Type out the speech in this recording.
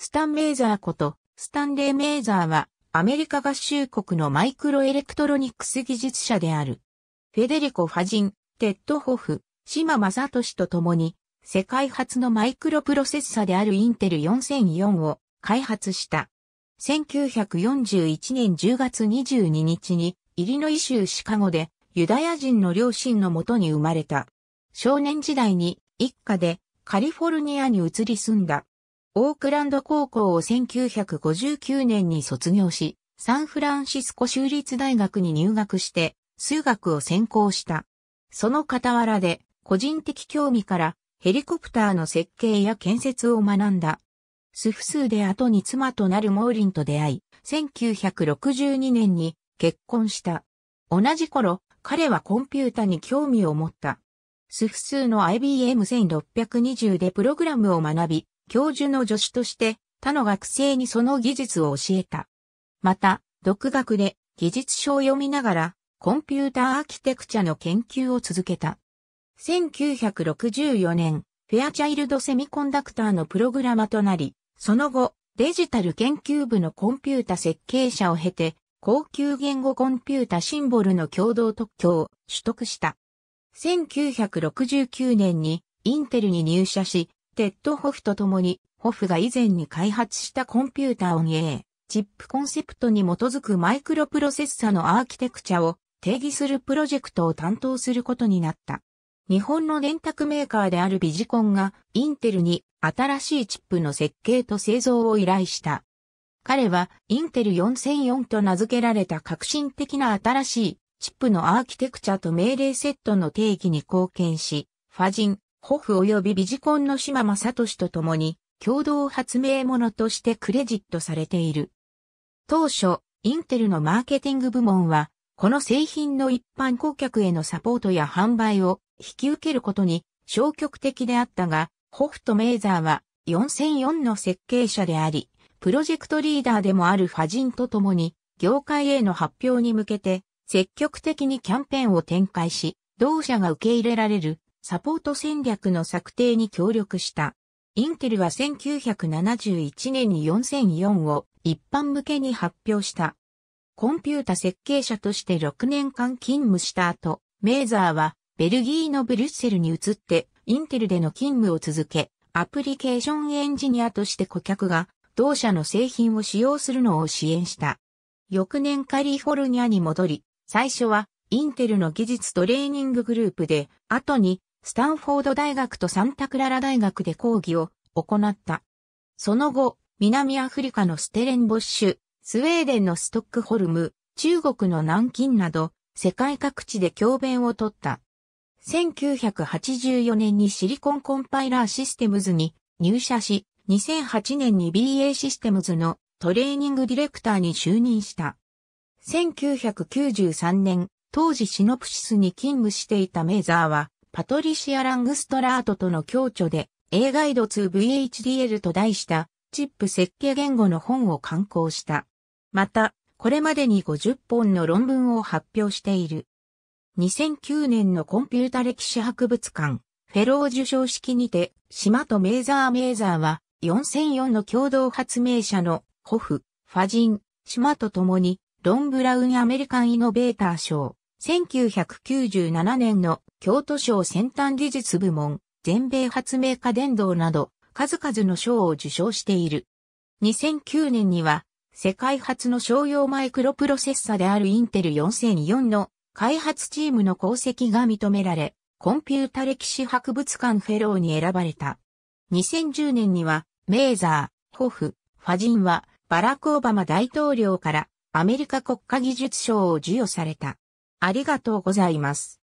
スタン・メーザーこと、スタンレー・メーザーは、アメリカ合衆国のマイクロエレクトロニクス技術者である。フェデリコ・ファジン、テッド・ホフ、島正シと共に、世界初のマイクロプロセッサであるインテル4004を開発した。1941年10月22日に、イリノイ州シカゴで、ユダヤ人の両親のもとに生まれた。少年時代に、一家で、カリフォルニアに移り住んだ。オークランド高校を1959年に卒業し、サンフランシスコ州立大学に入学して、数学を専攻した。その傍らで、個人的興味から、ヘリコプターの設計や建設を学んだ。スフスーで後に妻となるモーリンと出会い、1962年に結婚した。同じ頃、彼はコンピュータに興味を持った。スフスーの IBM1620 でプログラムを学び、教授の助手として他の学生にその技術を教えた。また、独学で技術書を読みながらコンピューターアーキテクチャの研究を続けた。1964年、フェアチャイルドセミコンダクターのプログラマとなり、その後、デジタル研究部のコンピュータ設計者を経て、高級言語コンピュータシンボルの共同特許を取得した。1969年にインテルに入社し、テッド・ホフと共に、ホフが以前に開発したコンピューターオン A、チップコンセプトに基づくマイクロプロセッサのアーキテクチャを定義するプロジェクトを担当することになった。日本の電卓メーカーであるビジコンがインテルに新しいチップの設計と製造を依頼した。彼はインテル4004と名付けられた革新的な新しいチップのアーキテクチャと命令セットの定義に貢献し、ファジン、ホフ及びビジコンの島正俊と共に共同発明者としてクレジットされている。当初、インテルのマーケティング部門は、この製品の一般顧客へのサポートや販売を引き受けることに消極的であったが、ホフとメーザーは4004の設計者であり、プロジェクトリーダーでもあるファジンと共に、業界への発表に向けて積極的にキャンペーンを展開し、同社が受け入れられるサポート戦略の策定に協力した。インテルは1971年に4004を一般向けに発表した。コンピュータ設計者として6年間勤務した後、メーザーはベルギーのブリュッセルに移ってインテルでの勤務を続け、アプリケーションエンジニアとして顧客が同社の製品を使用するのを支援した。翌年カリフォルニアに戻り、最初はインテルの技術トレーニンググループで、後にスタンフォード大学とサンタクララ大学で講義を行った。その後、南アフリカのステレンボッシュ、スウェーデンのストックホルム、中国の南京など、世界各地で教鞭をとった。1984年にシリコンコンパイラーシステムズに入社し、2008年に BA システムズのトレーニングディレクターに就任した。1993年、当時シノプシスに勤務していたメーザーは、パトリシア・ラングストラートとの共著で、A ガイド 2VHDL と題した、チップ設計言語の本を刊行した。また、これまでに50本の論文を発表している。2009年のコンピュータ歴史博物館、フェロー受賞式にて、島とメーザーメーザーは、4004の共同発明者の、ホフ、ファジン、島と共に、ロン・ブラウン・アメリカン・イノベーター賞、1997年の京都省先端技術部門、全米発明家伝道など、数々の賞を受賞している。2009年には、世界初の商用マイクロプロセッサであるインテル4004の開発チームの功績が認められ、コンピュータ歴史博物館フェローに選ばれた。2010年には、メーザー、ホフ、ファジンは、バラク・オバマ大統領からアメリカ国家技術賞を授与された。ありがとうございます。